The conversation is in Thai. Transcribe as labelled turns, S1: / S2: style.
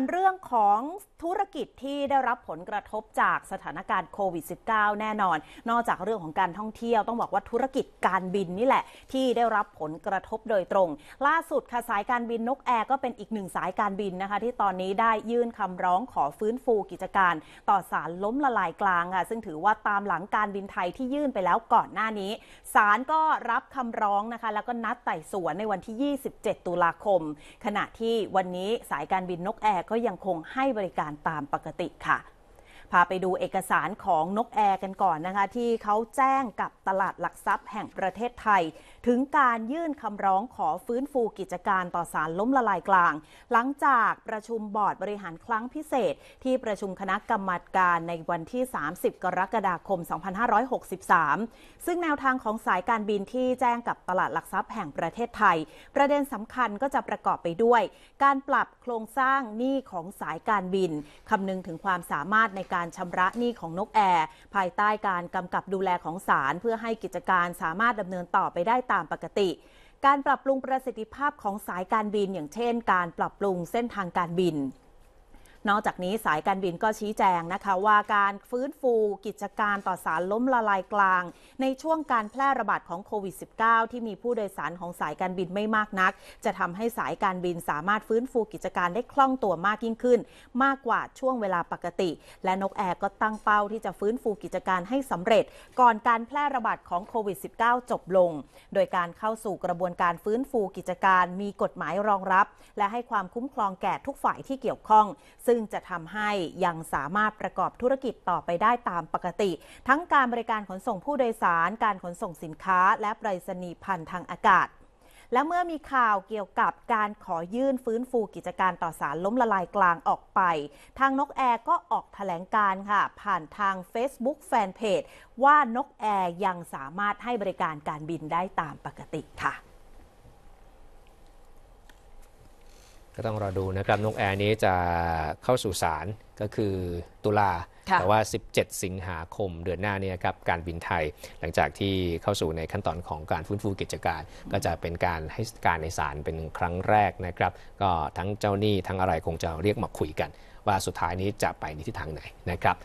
S1: นเรื่องของธุรกิจที่ได้รับผลกระทบจากสถานการณ์โควิด -19 แน่นอน นอกจากเรื่องของการท่องเที่ยวต้องบอกว่าธุรกิจการบินนี่แหละที่ได้รับผลกระทบโดยตรง ล่าสุดค่ะสายการบินนกแอร์ก็เป็นอีกหนึ่งสายการบินนะคะ ที่ตอนนี้ได้ยื่นคำร้องขอฟื้นฟูกิจการต่อศาลล้มละลายกลางค่ะซึ่งถือว่าตามหลังการบินไทยที่ยื่นไปแล้วก่อนหน้านี้ศาลก็รับคำร้องนะคะแล้วก็นัดไต่สวนในวันที่ 27 ตุลาคม ขณะที่วันนี้สายการบินนกแอร์ก็ยังคงให้บริการตามปกติค่ะพาไปดูเอกสารของนกแอร์กันก่อนนะคะที่เขาแจ้งกับตลาดหลักทรัพย์แห่งประเทศไทย ถึงการยื่นคำร้องขอฟื้นฟูกิจการต่อสารล้มละลายกลาง หลังจากประชุมบอร์ดบริหารครั้งพิเศษ ที่ประชุมคณะกรรมการในวันที่ 30 กรกฎาคม 2563 ซึ่งแนวทางของสายการบินที่แจ้งกับตลาดหลักทรัพย์แห่งประเทศไทย ประเด็นสำคัญก็จะประกอบไปด้วย การปรับโครงสร้างหนี้ของสายการบินคำนึงถึงความสามารถในการการชำระหนี้ของนกแอร์ภายใต้การกำกับดูแลของศาลเพื่อให้กิจการสามารถดำเนินต่อไปได้ตามปกติ การปรับปรุงประสิทธิภาพของสายการบินอย่างเช่นการปรับปรุงเส้นทางการบินนอกจากนี้สายการบินก็ชี้แจงนะคะว่าการฟื้นฟูกิจการต่อสารล้มละลายกลางในช่วงการแพร่ระบาดของโควิด -19 ที่มีผู้โดยสารของสายการบินไม่มากนัก จะทำให้สายการบินสามารถฟื้นฟูกิจการได้คล่องตัวมากยิ่งขึ้น มากกว่าช่วงเวลาปกติ และนกแอร์ก็ตั้งเป้าที่จะฟื้นฟูกิจการให้สำเร็จ ก่อนการแพร่ระบาดของโควิด -19 จบลง โดยการเข้าสู่กระบวนการฟื้นฟูกิจการมีกฎหมายรองรับ และให้ความคุ้มครองแก่ทุกฝ่ายที่เกี่ยวข้องซงึ่งจะทำให้ยังสามารถประกอบธุรกิจต่อไปได้ตามปกติ ทั้งการบริการขนส่งผู้โดยสาร การขนส่งสินค้า และไปรษณีย์พันธ์ทางอากาศ และเมื่อมีข่าวเกี่ยวกับการขอยื่นฟื้นฟูกิจการต่อสารล้มละลายกลางออกไป ทางนกแอร์ก็ออกถแถลงการค่ะผ่านทาง Facebook Fanpage ว่านกแอร์ยังสามารถให้บริการการบินได้ตามปกติค่ะ
S2: ก็ต้องรอดูนะครับนกแอร์นี้จะเข้าสู่ศาลก็คือตุลาแต่ว่า 17 สิงหาคมเดือนหน้าเนี่ยครับการบินไทย หลังจากที่เข้าสู่ในขั้นตอนของการฟื้นฟูกิจการ ก็จะเป็นการให้การในศาลเป็นครั้งแรกนะครับ ก็ทั้งเจ้าหนี้ทั้งอะไรคงจะเรียกมาคุยกัน ว่าสุดท้ายนี้จะไปในทิศทางไหนนะครับ